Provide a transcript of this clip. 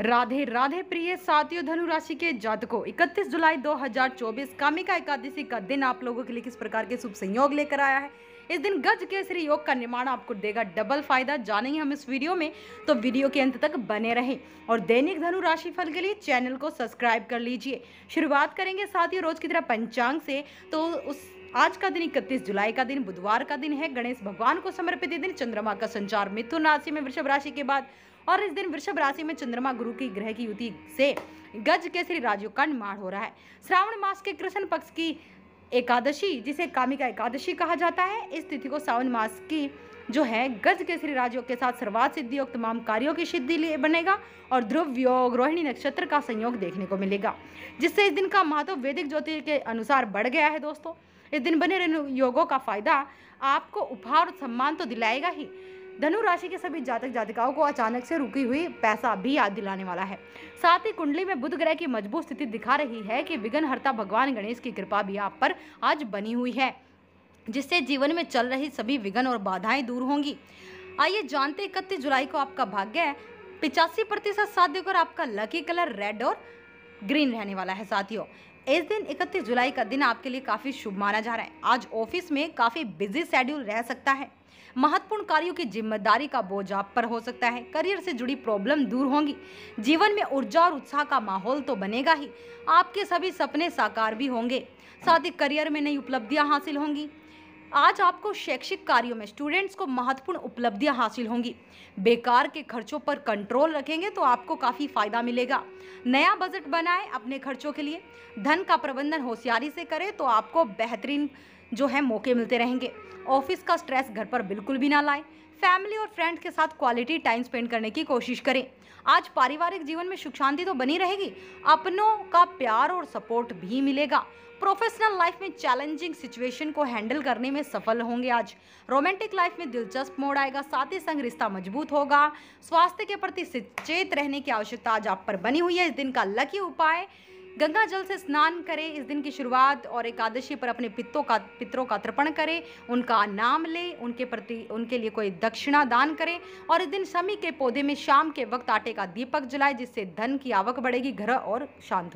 राधे राधे प्रिय साथियों धनु राशि के जातकों 31 जुलाई 2024 कामिका एकादशी का दिन आप लोगों के लिए किस प्रकार के शुभ संयोग लेकर आया है इस दिन गज के श्री योग का निर्माण आपको देगा डबल फायदा जानेंगे हम इस वीडियो में तो वीडियो के अंत तक बने रहें और दैनिक धनु राशि फल के लिए चैनल को सब्सक्राइब कर लीजिए शुरुआत करेंगे साथियों रोज की तरह पंचांग से तो उस आज का दिन इकतीस जुलाई का दिन बुधवार का दिन है गणेश भगवान को समर्पित दिन चंद्रमा का संचार मिथुन राशि में वृषभ राशि के बाद और इस दिन वृषभ राशि में चंद्रमा गुरु की ग्रह की युति से गज के श्री राजयोग का निर्माण हो रहा है श्रावण मास के कृष्ण पक्ष की एकादशी जिसे कामिका एकादशी कहा जाता है इस तिथि को सावन मास की जो है गज के श्री राजयोग के साथ सर्वाध सिद्धि योग तमाम कार्यों की सिद्धि लिए बनेगा और ध्रुव योग रोहिणी नक्षत्र का संयोग देखने को मिलेगा जिससे इस दिन का महत्व वैदिक ज्योतिष के अनुसार बढ़ गया है दोस्तों इस दिन बने रहने योगों का फायदा आपको उपहार और सम्मान तो दिलाएगा ही धनु राशि के सभी जातक जातिकाओं को अचानक से रुकी हुई पैसा भी याद दिलाने वाला है साथ ही कुंडली में बुध ग्रह की मजबूत स्थिति दिखा रही है कि विघन विघ्नहर्ता भगवान गणेश की कृपा भी आप पर आज बनी हुई है जिससे जीवन में चल रही सभी विघन और बाधाएं दूर होंगी आइए जानते इकतीस जुलाई को आपका भाग्य है पिचासी प्रतिशत साध्य और आपका लकी कलर रेड और ग्रीन रहने वाला है साथियों इस दिन 31 जुलाई का दिन आपके लिए काफ़ी शुभ माना जा रहा है आज ऑफिस में काफ़ी बिजी शेड्यूल रह सकता है महत्वपूर्ण कार्यों की जिम्मेदारी का बोझ आप पर हो सकता है करियर से जुड़ी प्रॉब्लम दूर होंगी जीवन में ऊर्जा और उत्साह का माहौल तो बनेगा ही आपके सभी सपने साकार भी होंगे साथ ही करियर में नई उपलब्धियां हासिल होंगी आज आपको शैक्षिक कार्यों में स्टूडेंट्स को महत्वपूर्ण उपलब्धियां हासिल होंगी बेकार के खर्चों पर कंट्रोल रखेंगे तो आपको काफ़ी फायदा मिलेगा नया बजट बनाएं अपने खर्चों के लिए धन का प्रबंधन होशियारी से करें तो आपको बेहतरीन जो है मौके मिलते रहेंगे ऑफिस का स्ट्रेस घर पर बिल्कुल भी ना लाएं फैमिली और फ्रेंड्स के साथ क्वालिटी टाइम स्पेंड करने की कोशिश करें आज पारिवारिक जीवन में सुख शांति तो बनी रहेगी अपनों का प्यार और सपोर्ट भी मिलेगा प्रोफेशनल लाइफ में चैलेंजिंग सिचुएशन को हैंडल करने में सफल होंगे आज रोमांटिक लाइफ में दिलचस्प मोड़ आएगा साथ ही संग रिश्ता मजबूत होगा स्वास्थ्य के प्रति सचेत रहने की आवश्यकता आज आप पर बनी हुई है इस दिन का लकी उपाय गंगा जल से स्नान करें इस दिन की शुरुआत और एकादशी पर अपने पित्तों का पितरों का तर्पण करें उनका नाम लें उनके प्रति उनके लिए कोई दक्षिणा दान करें और इस दिन शमी के पौधे में शाम के वक्त आटे का दीपक जलाएं जिससे धन की आवक बढ़ेगी घर और शांत